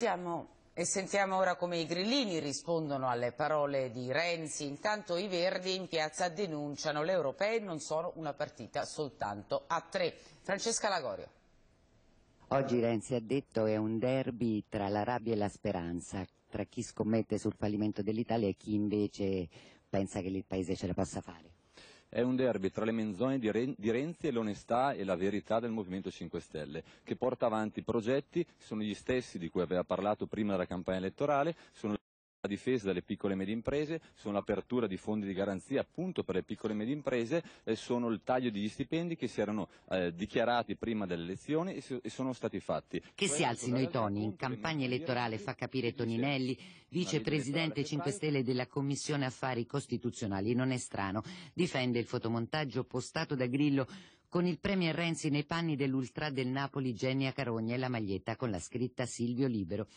Siamo e sentiamo ora come i grillini rispondono alle parole di Renzi. Intanto i verdi in piazza denunciano le europee non sono una partita soltanto a tre. Francesca Lagorio. Oggi Renzi ha detto che è un derby tra la rabbia e la speranza, tra chi scommette sul fallimento dell'Italia e chi invece pensa che il paese ce la possa fare. È un derby tra le menzogne di Renzi e l'onestà e la verità del Movimento 5 Stelle, che porta avanti progetti, sono gli stessi di cui aveva parlato prima della campagna elettorale, difesa delle piccole e medie imprese, sono l'apertura di fondi di garanzia appunto per le piccole e medie imprese, eh, sono il taglio degli stipendi che si erano eh, dichiarati prima delle elezioni e, e sono stati fatti. Che Quello si alzino i toni, in campagna elettorale fa capire Toninelli, vicepresidente 5 Stelle della Commissione Affari Costituzionali, non è strano, difende il fotomontaggio postato da Grillo con il Premier Renzi nei panni dell'ultra del Napoli Genia Carogna e la maglietta con la scritta Silvio Libero.